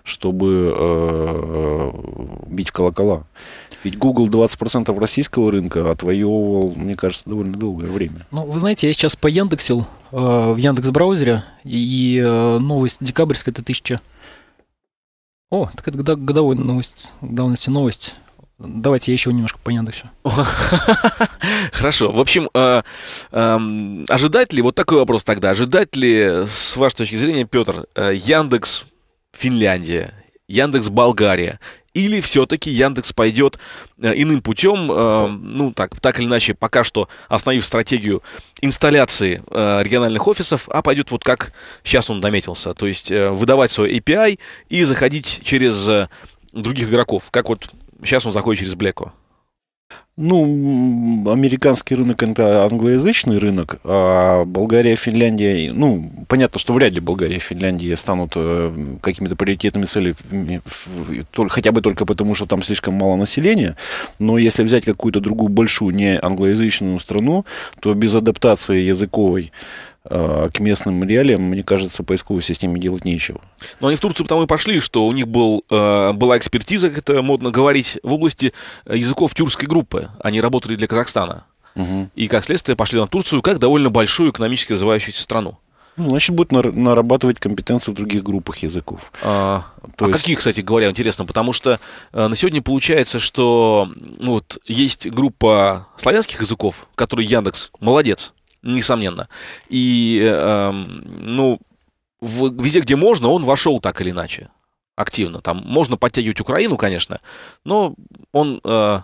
чтобы э, бить колокола. Ведь Google 20% российского рынка отвоевывал, мне кажется, довольно долгое время. Ну, вы знаете, я сейчас по Яндексил э, в Яндекс браузере и э, новость декабрьская это 1000 о, так это годовой новость, давности новость. Давайте я еще немножко по Яндексу. Хорошо. В общем, э, э, эм, ожидать ли, вот такой вопрос тогда, ожидать ли, с вашей точки зрения, Петр, э, Яндекс Финляндия, Яндекс Болгария, или все-таки Яндекс пойдет э, иным путем, э, ну так, так или иначе, пока что остановив стратегию инсталляции э, региональных офисов, а пойдет вот как сейчас он наметился, то есть э, выдавать свой API и заходить через э, других игроков, как вот Сейчас он заходит через Блеко. Ну, американский рынок это англоязычный рынок, а Болгария, Финляндия, ну, понятно, что вряд ли Болгария Финляндия станут э, какими-то приоритетными целями, хотя бы только потому, что там слишком мало населения, но если взять какую-то другую большую не англоязычную страну, то без адаптации языковой Э, к местным реалиям, мне кажется, поисковой системе делать нечего. Но ну, они в Турцию потому и пошли, что у них был, э, была экспертиза, как это модно говорить, в области э, языков тюркской группы. Они работали для Казахстана. Угу. И, как следствие, пошли на Турцию как довольно большую экономически развивающуюся страну. Ну, значит, будет нарабатывать компетенцию в других группах языков. А, То а есть... какие, кстати говоря, интересно, потому что э, на сегодня получается, что ну, вот, есть группа славянских языков, которые Яндекс молодец, несомненно. И, э, эм, ну, в, везде, где можно, он вошел так или иначе активно. Там можно подтягивать Украину, конечно, но он... Э,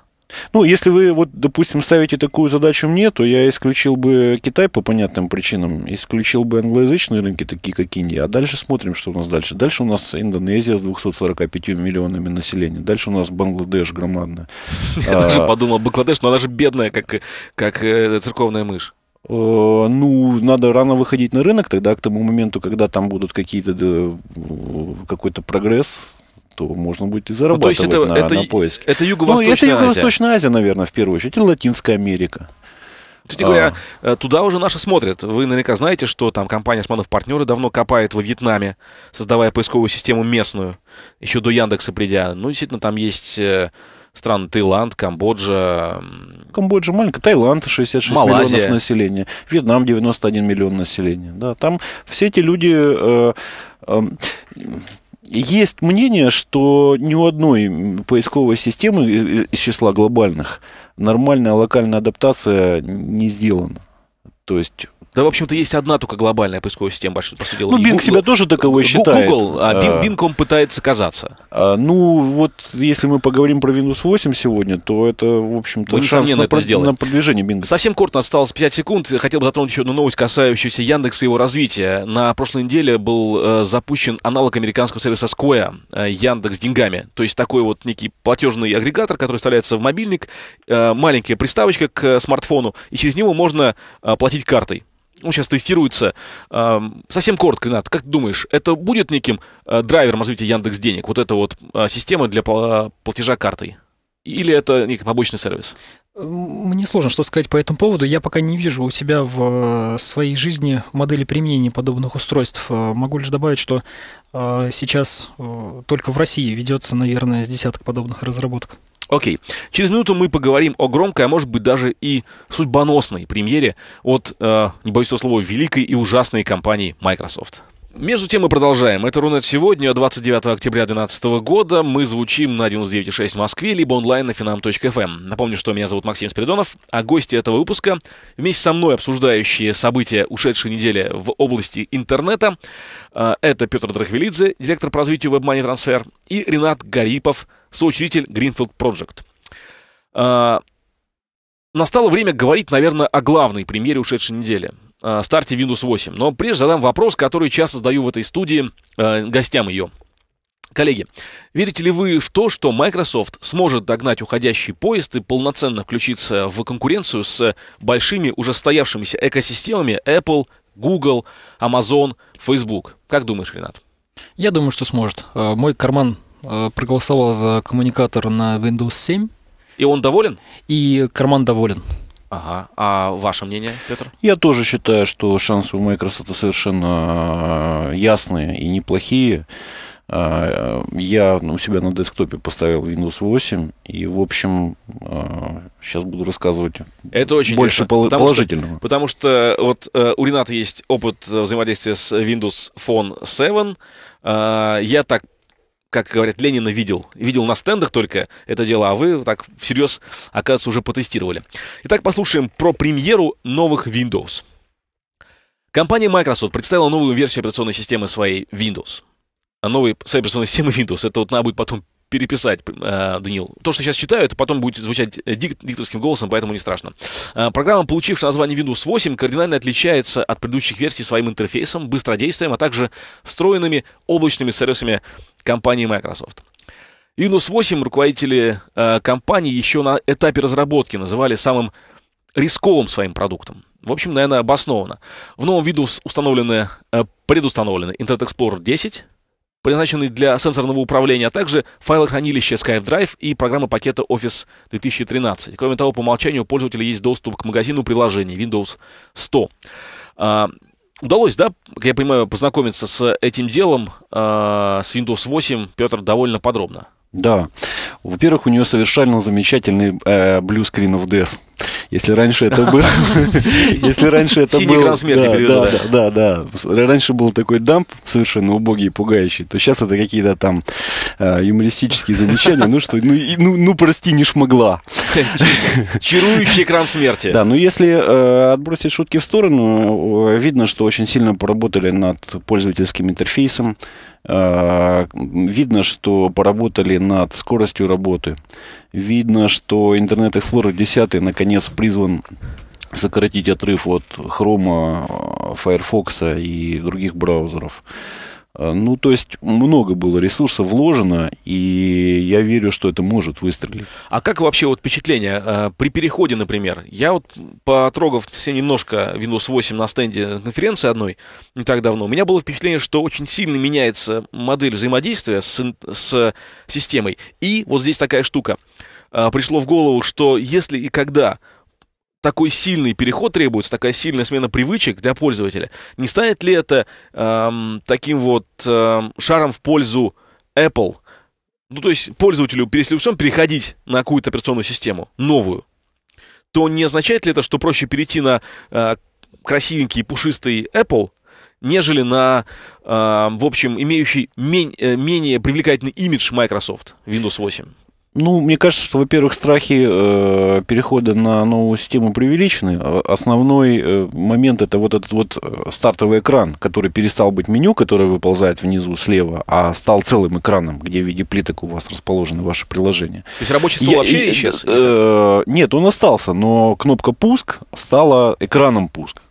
ну, если вы, вот, допустим, ставите такую задачу мне, то я исключил бы Китай по понятным причинам, исключил бы англоязычные рынки, такие как Индия. А дальше смотрим, что у нас дальше. Дальше у нас Индонезия с 245 миллионами населения. Дальше у нас Бангладеш громадная. Я даже а, подумал, Бангладеш, но она же бедная, как э, церковная мышь. Э, ну, надо рано выходить на рынок, тогда к тому моменту, когда там будут какие-то какой-то прогресс, то можно будет и зарабатывать ну, то есть это, на, это, на поиск. Это Юго-Восточная ну, это Юго-Восточная Азия. Азия, наверное, в первую очередь, и Латинская Америка. Кстати говоря, а. Э, туда уже наши смотрят. Вы наверняка знаете, что там компания Сманов партнеры давно копает во Вьетнаме, создавая поисковую систему местную, еще до Яндекса придя. Ну, действительно, там есть э, страны Таиланд, Камбоджа. Камбоджа маленькая, Таиланд 66 Малайзия. миллионов населения, Вьетнам 91 миллион населения. Да, там все эти люди... Э, эм, есть мнение, что ни у одной поисковой системы из числа глобальных нормальная локальная адаптация не сделана. То есть да, в общем-то, есть одна только глобальная поисковая система, по сути дела. Ну, Bing Google, себя тоже таковой считает. Google, а Bing, Bing он пытается казаться. А, ну, вот если мы поговорим про Windows 8 сегодня, то это, в общем-то, ну, мы, шанс на, это сделаем. на продвижение Bing. Совсем коротко осталось 50 секунд. Хотел бы затронуть еще одну новость, касающуюся Яндекса и его развития. На прошлой неделе был э, запущен аналог американского сервиса Square, э, Яндекс деньгами. То есть такой вот некий платежный агрегатор, который вставляется в мобильник, э, маленькая приставочка к э, смартфону, и через него можно э, платить картой он сейчас тестируется. Совсем коротко, Ренат, как ты думаешь, это будет неким э, драйвером развития Яндекс Денег, вот эта вот а, система для а, платежа картой? Или это некий побочный сервис? Мне сложно что сказать по этому поводу. Я пока не вижу у себя в э, своей жизни модели применения подобных устройств. Э, могу лишь добавить, что сейчас только в России ведется, наверное, с десяток подобных разработок. Окей. Через минуту мы поговорим о громкой, а может быть даже и судьбоносной премьере от, э, не боюсь этого слова, великой и ужасной компании Microsoft. Между тем мы продолжаем. Это Рунет сегодня, 29 октября 2012 года. Мы звучим на 99.6 в Москве, либо онлайн на finam.fm. Эм. Напомню, что меня зовут Максим Спиридонов, а гости этого выпуска, вместе со мной обсуждающие события ушедшей недели в области интернета, а, это Петр Драхвелидзе, директор по развитию WebMoney Transfer, и Ренат Гарипов, соучредитель Greenfield Project. А, настало время говорить, наверное, о главной премьере ушедшей недели – Э, старте Windows 8. Но прежде задам вопрос, который часто задаю в этой студии э, гостям ее. Коллеги, верите ли вы в то, что Microsoft сможет догнать уходящий поезд и полноценно включиться в конкуренцию с большими уже стоявшимися экосистемами Apple, Google, Amazon, Facebook? Как думаешь, Ренат? Я думаю, что сможет. Э, мой карман э, проголосовал за коммуникатор на Windows 7. И он доволен? И карман доволен. Ага. А ваше мнение, Петр? Я тоже считаю, что шансы у Microsoft совершенно э, ясные и неплохие. Э, я у себя на десктопе поставил Windows 8, и, в общем, сейчас э, буду рассказывать Это очень больше пол- потому положительного. Что, потому что вот у Рената есть опыт взаимодействия с Windows Phone 7. Я так как говорят, Ленина видел. Видел на стендах только это дело, а вы так всерьез, оказывается, уже потестировали. Итак, послушаем про премьеру новых Windows. Компания Microsoft представила новую версию операционной системы своей Windows. А новой операционной системы Windows, это вот надо будет потом переписать, э, Данил. То, что сейчас читаю, это потом будет звучать э, дик- дикторским голосом, поэтому не страшно. Э, программа, получившая название Windows 8, кардинально отличается от предыдущих версий своим интерфейсом, быстродействием, а также встроенными облачными сервисами компании Microsoft. Windows 8 руководители э, компании еще на этапе разработки называли самым рисковым своим продуктом. В общем, наверное, обоснованно. В новом Windows установлены, э, предустановлены Internet Explorer 10, предназначенный для сенсорного управления, а также файлы хранилища Skype и программы пакета Office 2013. Кроме того, по умолчанию у пользователя есть доступ к магазину приложений Windows 100. А, удалось, да, как я понимаю, познакомиться с этим делом, а, с Windows 8, Петр, довольно подробно. Да. Во-первых, у нее совершенно замечательный э, Blue Screen of Death если раньше это было... Если раньше это было... Да, да, да, да. Раньше был такой дамп совершенно убогий и пугающий, то сейчас это какие-то там а, юмористические замечания. Ну что, ну, ну, ну прости, не шмогла. Чарующий экран смерти. Да, ну если э, отбросить шутки в сторону, э, видно, что очень сильно поработали над пользовательским интерфейсом. Э, видно, что поработали над скоростью работы видно, что Internet Explorer 10 наконец призван сократить отрыв от Chrome, э, Firefox и других браузеров. Э, ну, то есть много было ресурсов вложено, и я верю, что это может выстрелить. А как вообще вот впечатление э, при переходе, например? Я вот потрогав все немножко Windows 8 на стенде конференции одной не так давно, у меня было впечатление, что очень сильно меняется модель взаимодействия с, с системой. И вот здесь такая штука. Э, пришло в голову, что если и когда такой сильный переход требуется, такая сильная смена привычек для пользователя. Не станет ли это эм, таким вот эм, шаром в пользу Apple? Ну, то есть пользователю, если он переходить на какую-то операционную систему, новую, то не означает ли это, что проще перейти на э, красивенький пушистый Apple, нежели на, э, в общем, имеющий мень, э, менее привлекательный имидж Microsoft Windows 8? Ну, мне кажется, что, во-первых, страхи э, перехода на новую систему преувеличены. А основной э, момент это вот этот вот э, стартовый экран, который перестал быть меню, которое выползает внизу слева, а стал целым экраном, где в виде плиток у вас расположены ваши приложения. То есть рабочий стол Я, вообще и, э, исчез? Э, э, нет, он остался, но кнопка пуск стала экраном пуск.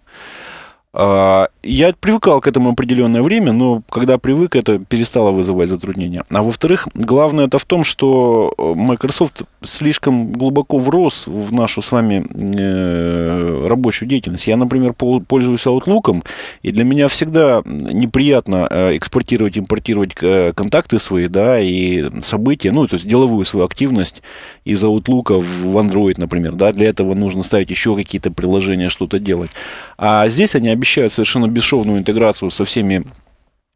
А, я привыкал к этому определенное время, но когда привык, это перестало вызывать затруднения. А во-вторых, главное это в том, что э, Microsoft слишком глубоко врос в нашу с вами э, рабочую деятельность. Я, например, пользуюсь Outlook, и для меня всегда неприятно э, экспортировать, импортировать контакты свои, да, и события, ну, то есть деловую свою активность из Outlook в Android, например, да, для этого нужно ставить еще какие-то приложения, что-то делать. А здесь они обещают совершенно бесшовную интеграцию со всеми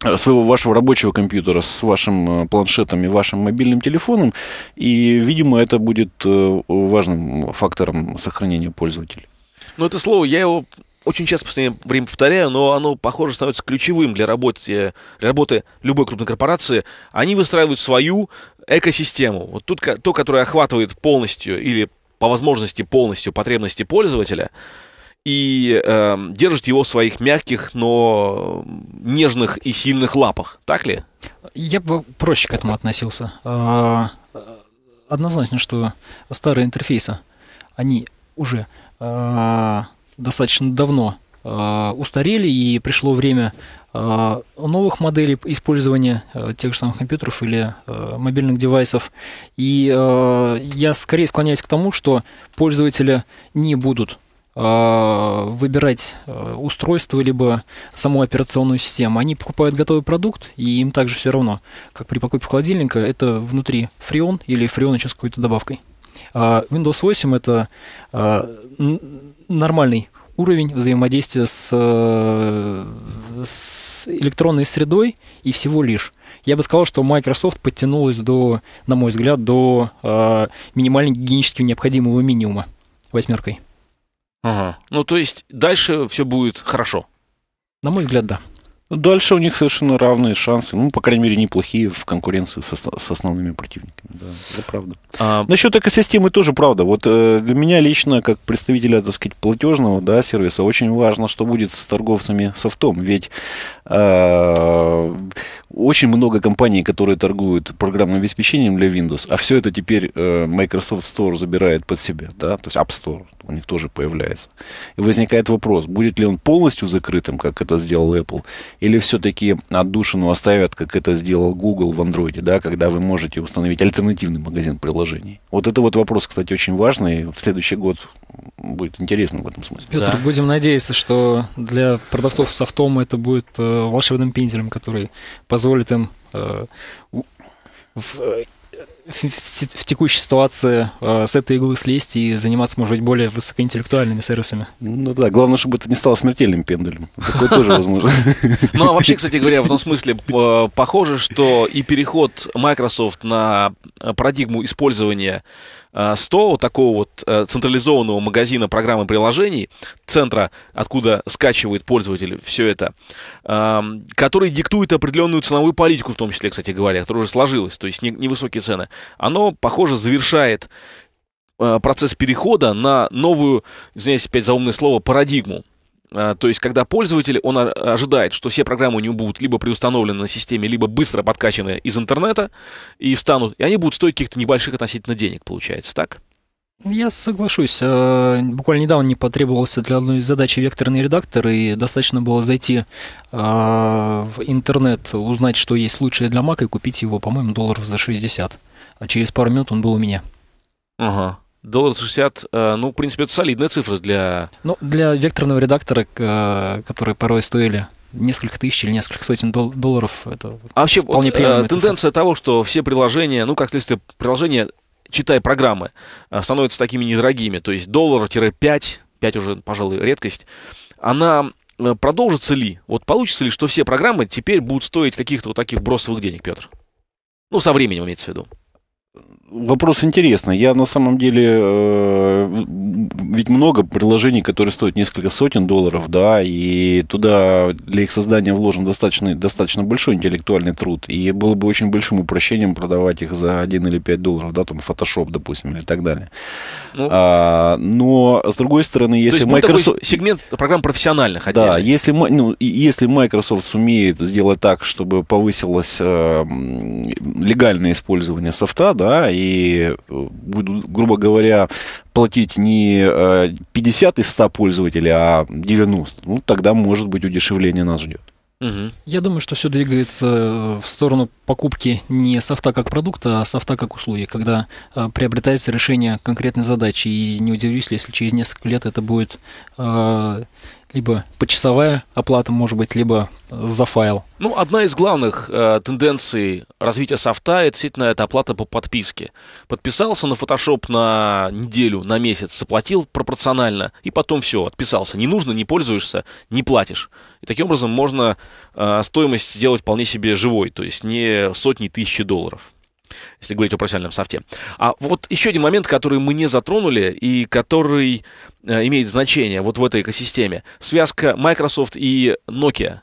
э, своего вашего рабочего компьютера с вашим э, планшетом и вашим мобильным телефоном. И, видимо, это будет э, важным фактором сохранения пользователя. Ну, это слово, я его очень часто в последнее время повторяю, но оно, похоже, становится ключевым для работы, для работы любой крупной корпорации. Они выстраивают свою экосистему. Вот тут то, которое охватывает полностью или по возможности полностью потребности пользователя – и э, держит его в своих мягких, но нежных и сильных лапах. Так ли? Я бы проще к этому относился. А, однозначно, что старые интерфейсы, они уже а, достаточно давно а, устарели, и пришло время новых моделей использования э, тех же самых компьютеров или э, мобильных девайсов. И э, я скорее склоняюсь к тому, что пользователи не будут Э, выбирать э, устройство, либо саму операционную систему. Они покупают готовый продукт, и им также все равно, как при покупке холодильника, это внутри фреон или фреон еще с какой-то добавкой. А Windows 8 это э, нормальный уровень взаимодействия с, с электронной средой и всего лишь. Я бы сказал, что Microsoft подтянулась до, на мой взгляд, до э, минимально гигиенически необходимого минимума восьмеркой. Ага. Ну, то есть дальше все будет хорошо. На мой взгляд, да. Дальше у них совершенно равные шансы, ну, по крайней мере, неплохие в конкуренции со, с основными противниками. Да, это правда. А... Насчет экосистемы тоже правда. Вот э, для меня лично, как представителя, так сказать, платежного да, сервиса, очень важно, что будет с торговцами софтом. Ведь э, очень много компаний, которые торгуют программным обеспечением для Windows, а все это теперь э, Microsoft Store забирает под себя, да, то есть App Store у них тоже появляется. И возникает вопрос, будет ли он полностью закрытым, как это сделал Apple, или все-таки отдушину оставят, как это сделал Google в Android, да, когда вы можете установить альтернативный магазин приложений? Вот это вот вопрос, кстати, очень важный. В следующий год будет интересно в этом смысле. Петр, да. будем надеяться, что для продавцов софтом это будет э, волшебным пензелем, который позволит им э, э, в, текущей ситуации э, с этой иглы слезть и заниматься, может быть, более высокоинтеллектуальными сервисами. Ну да, главное, чтобы это не стало смертельным пендалем. Такое тоже возможно. Ну а вообще, кстати говоря, в том смысле э, похоже, что и переход Microsoft на э, парадигму использования 100 э, такого вот централизованного магазина программы приложений, центра, откуда скачивает пользователь все это, эм, который диктует определенную ценовую политику, в том числе, кстати говоря, которая уже сложилась, то есть невысокие цены оно, похоже, завершает э, процесс перехода на новую, извиняюсь опять за умное слово, парадигму. Э, то есть, когда пользователь, он ожидает, что все программы у него будут либо предустановлены на системе, либо быстро подкачаны из интернета и встанут, и они будут стоить каких-то небольших относительно денег, получается, так? Я соглашусь. Э, буквально недавно не потребовался для одной задачи векторный редактор, и достаточно было зайти в интернет, узнать, что есть лучшее для Mac, и купить его, по-моему, долларов за 60 а через пару минут он был у меня. Ага. Доллар 60, э, ну, в принципе, это солидная цифра для... Ну, для векторного редактора, э, которые порой стоили несколько тысяч или несколько сотен дол- долларов. Это а вообще вполне вот, э, тенденция цифра. того, что все приложения, ну, как следствие, приложения, читая программы, э, становятся такими недорогими. То есть доллар-5, 5 уже, пожалуй, редкость, она продолжится ли, вот получится ли, что все программы теперь будут стоить каких-то вот таких бросовых денег, Петр? Ну, со временем имеется в виду. Вопрос интересный. Я на самом деле, э, ведь много приложений, которые стоят несколько сотен долларов, да, и туда для их создания вложен достаточно, достаточно большой интеллектуальный труд. И было бы очень большим упрощением продавать их за 1 или 5 долларов, да, там Photoshop, допустим, или так далее. Ну, а, но, с другой стороны, если то есть Microsoft... Такой сегмент программ профессиональных отдельно. Да, если, ну, если Microsoft сумеет сделать так, чтобы повысилось э, легальное использование софта, да, и э, буду, грубо говоря, платить не 50 э, из 100 пользователей, а 90, ну, тогда, может быть, удешевление нас ждет. Угу. Я думаю, что все двигается э, в сторону покупки не софта как продукта, а софта как услуги, когда э, приобретается решение конкретной задачи. И не удивлюсь, если через несколько лет это будет э, либо почасовая оплата, может быть, либо э, за файл. Ну, одна из главных э, тенденций развития софта это действительно это оплата по подписке. Подписался на Photoshop на неделю, на месяц, заплатил пропорционально, и потом все, отписался. Не нужно, не пользуешься, не платишь. И таким образом можно э, стоимость сделать вполне себе живой, то есть не сотни тысяч долларов если говорить о профессиональном софте. А вот еще один момент, который мы не затронули и который э, имеет значение вот в этой экосистеме. Связка Microsoft и Nokia.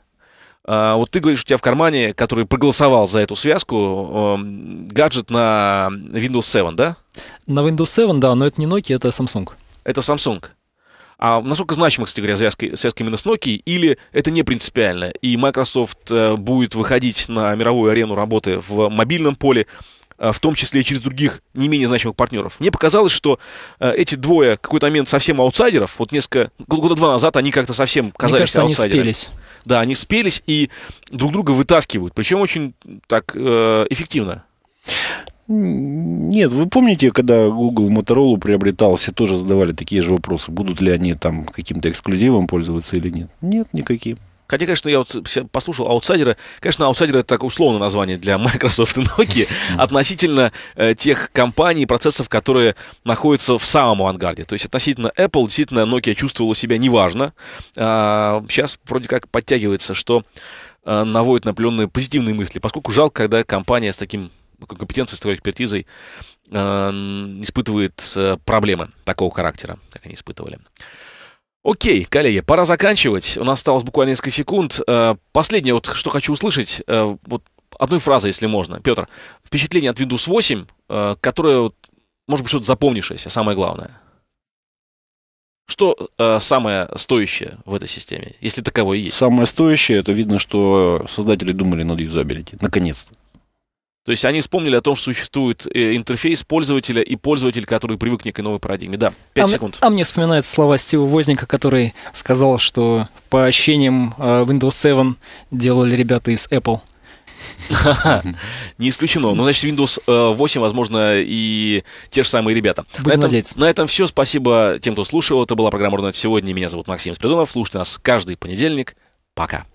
А, вот ты говоришь, у тебя в кармане, который проголосовал за эту связку, эм, гаджет на Windows 7, да? На Windows 7, да, но это не Nokia, это Samsung. Это Samsung. А насколько значима, кстати говоря, связка, связка именно с Nokia, или это не принципиально, и Microsoft э, будет выходить на мировую арену работы в мобильном поле, а, в том числе и через других не менее значимых партнеров. Мне показалось, что а, эти двое какой-то момент совсем аутсайдеров, вот несколько, года два назад они как-то совсем казались Мне кажется, аутсайдерами. Они спелись. Да, они спелись и друг друга вытаскивают, причем очень так э, эффективно. Нет, вы помните, когда Google Motorola приобретал, все тоже задавали такие же вопросы, будут ли они там каким-то эксклюзивом пользоваться или нет? Нет, никаким. Хотя, конечно, я вот послушал аутсайдера. Конечно, аутсайдер это такое условное название для Microsoft и Nokia относительно э, тех компаний процессов, которые находятся в самом авангарде. То есть относительно Apple действительно Nokia чувствовала себя неважно. А, сейчас вроде как подтягивается, что а, наводит определенные позитивные мысли. Поскольку жалко, когда компания с таким ну, компетенцией, с такой экспертизой э, испытывает э, проблемы такого характера, как они испытывали. Окей, коллеги, пора заканчивать. У нас осталось буквально несколько секунд. Э, последнее, вот что хочу услышать, э, вот одной фразой, если можно. Петр, впечатление от Windows 8, э, которое, может быть, что-то запомнившееся, самое главное. Что э, самое стоящее в этой системе, если таковое есть? Самое стоящее, это видно, что создатели думали над юзабилити. Наконец-то. То есть они вспомнили о том, что существует э, интерфейс пользователя и пользователь, который привык к некой новой парадигме. Да, 5 а секунд. Мне, а мне вспоминаются слова Стива Возника, который сказал, что по ощущениям э, Windows 7 делали ребята из Apple. Не исключено. Ну, значит, Windows 8, э, возможно, и те же самые ребята. Будем на этом, на этом все. Спасибо тем, кто слушал. Это была программа «Рунет сегодня». Меня зовут Максим Спиридонов. Слушайте нас каждый понедельник. Пока.